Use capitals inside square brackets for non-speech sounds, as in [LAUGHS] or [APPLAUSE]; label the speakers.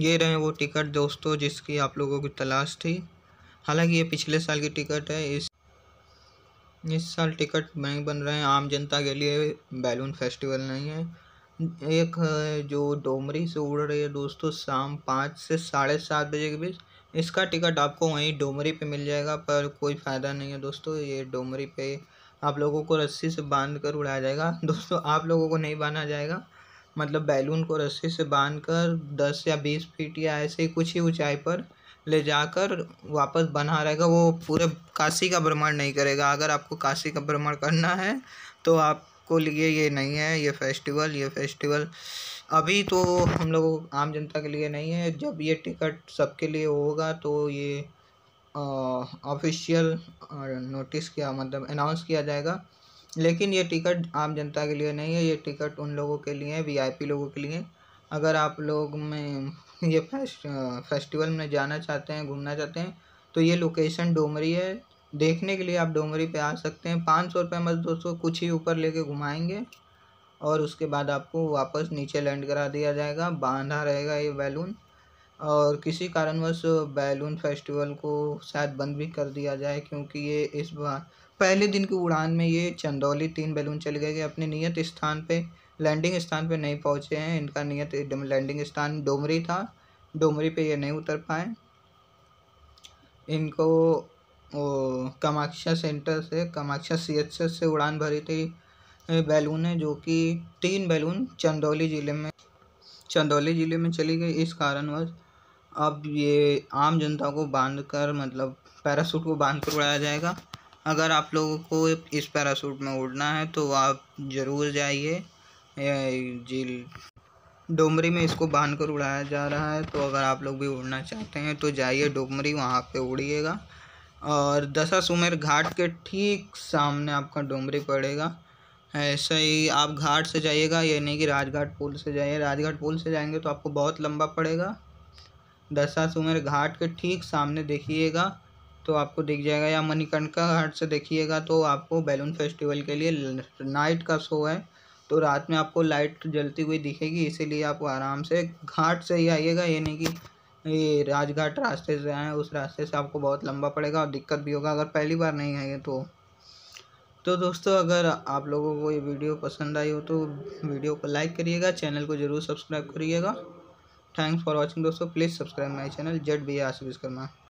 Speaker 1: ये रहे वो टिकट दोस्तों जिसकी आप लोगों की तलाश थी हालांकि ये पिछले साल की टिकट है इस इस साल टिकट नहीं बन रहे हैं आम जनता के लिए बैलून फेस्टिवल नहीं है एक जो डोमरी से उड़ रही है दोस्तों शाम पाँच से साढ़े सात बजे के बीच इसका टिकट आपको वहीं डोमरी पे मिल जाएगा पर कोई फ़ायदा नहीं है दोस्तों ये डोमरी पे आप लोगों को रस्सी से बांध कर उड़ाया जाएगा [LAUGHS] दोस्तों आप लोगों को नहीं बांधा जाएगा मतलब बैलून को रस्सी से बांध कर दस या बीस फीट या ऐसे ही कुछ ही ऊंचाई पर ले जाकर वापस बना रहेगा वो पूरे काशी का भ्रमण नहीं करेगा अगर आपको काशी का भ्रमण करना है तो आपको लिए ये नहीं है ये फेस्टिवल ये फेस्टिवल अभी तो हम लोग आम जनता के लिए नहीं है जब ये टिकट सबके लिए होगा तो ये ऑफिशियल नोटिस किया मतलब अनाउंस किया जाएगा लेकिन ये टिकट आम जनता के लिए नहीं है ये टिकट उन लोगों के लिए है वीआईपी लोगों के लिए अगर आप लोग में ये फेस्ट फेस्टिवल में जाना चाहते हैं घूमना चाहते हैं तो ये लोकेशन डोमरी है देखने के लिए आप डोमरी पे आ सकते हैं पाँच सौ रुपये बस दोस्तों कुछ ही ऊपर लेके घुमाएंगे और उसके बाद आपको वापस नीचे लैंड करा दिया जाएगा बांधा रहेगा ये बैलून और किसी कारणवश बैलून फेस्टिवल को शायद बंद भी कर दिया जाए क्योंकि ये इस बार पहले दिन की उड़ान में ये चंदौली तीन बैलून चले गए अपने नियत स्थान पे लैंडिंग स्थान पे नहीं पहुँचे हैं इनका नियत लैंडिंग स्थान डोमरी था डोमरी पे ये नहीं उतर पाए इनको कामाख्या सेंटर से कामाख्या सी एच से उड़ान भरी थी बैलून है जो कि तीन बैलून चंदौली ज़िले में चंदौली ज़िले में चली गई इस कारणवश अब ये आम जनता को बांध कर मतलब पैरासूट को बांध कर उड़ाया जाएगा अगर आप लोगों को इस पैरासूट में उड़ना है तो आप ज़रूर जाइए जी डोमरी में इसको बांध कर उड़ाया जा रहा है तो अगर आप लोग भी उड़ना चाहते हैं तो जाइए डोमरी वहाँ पे उड़िएगा और दशा सुमेर घाट के ठीक सामने आपका डोमरी पड़ेगा ऐसे ही आप घाट से जाइएगा ये नहीं कि राजघाट पुल से जाइए राजघाट पुल से जाएंगे तो आपको बहुत लंबा पड़ेगा दशा सुमेर घाट के ठीक सामने देखिएगा तो आपको दिख जाएगा या मणिकर्णिका घाट से देखिएगा तो आपको बैलून फेस्टिवल के लिए नाइट का शो है तो रात में आपको लाइट जलती हुई दिखेगी इसीलिए आप आराम से घाट से ही आइएगा ये नहीं कि ये राजघाट रास्ते से आए उस रास्ते से आपको बहुत लंबा पड़ेगा और दिक्कत भी होगा अगर पहली बार नहीं आएंगे तो तो दोस्तों अगर आप लोगों को ये वीडियो पसंद आई हो तो वीडियो को लाइक करिएगा चैनल को ज़रूर सब्सक्राइब करिएगा थैंक्स फॉर वॉचिंग दोस्तों please subscribe my channel Z B Ashish Vishwakarma